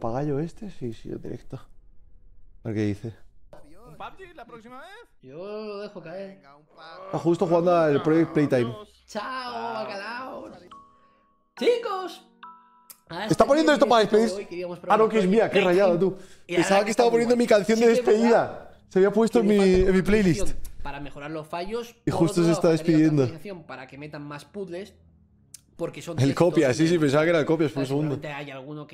Pagallo este, sí, sí, directo. A ver qué dice. ¿Un PUBG la próxima vez? Yo lo dejo caer. Venga, un ah, justo jugando al Project Playtime. ¡Chao, bacalaos! ¡Chicos! Este está poniendo esto para despedir. Ah, no, que es mía, qué rayado tú. Pensaba que estaba poniendo mi canción de despedida. Se había puesto en mi, en mi playlist. Para mejorar los fallos. Y justo se está despidiendo. Para que metan más puzzles. Porque son el copia. sí, sí, pensaba que era el copias por un segundo. Hay alguno que